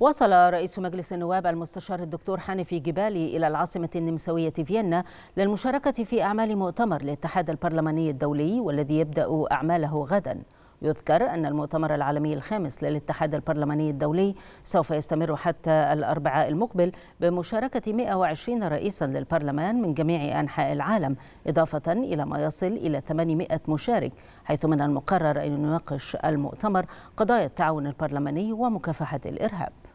وصل رئيس مجلس النواب المستشار الدكتور حنفي جبالي إلى العاصمة النمساوية فيينا للمشاركة في أعمال مؤتمر الاتحاد البرلماني الدولي والذي يبدأ أعماله غداً يذكر أن المؤتمر العالمي الخامس للاتحاد البرلماني الدولي سوف يستمر حتى الأربعاء المقبل بمشاركة 120 رئيسا للبرلمان من جميع أنحاء العالم إضافة إلى ما يصل إلى 800 مشارك حيث من المقرر أن يناقش المؤتمر قضايا التعاون البرلماني ومكافحة الإرهاب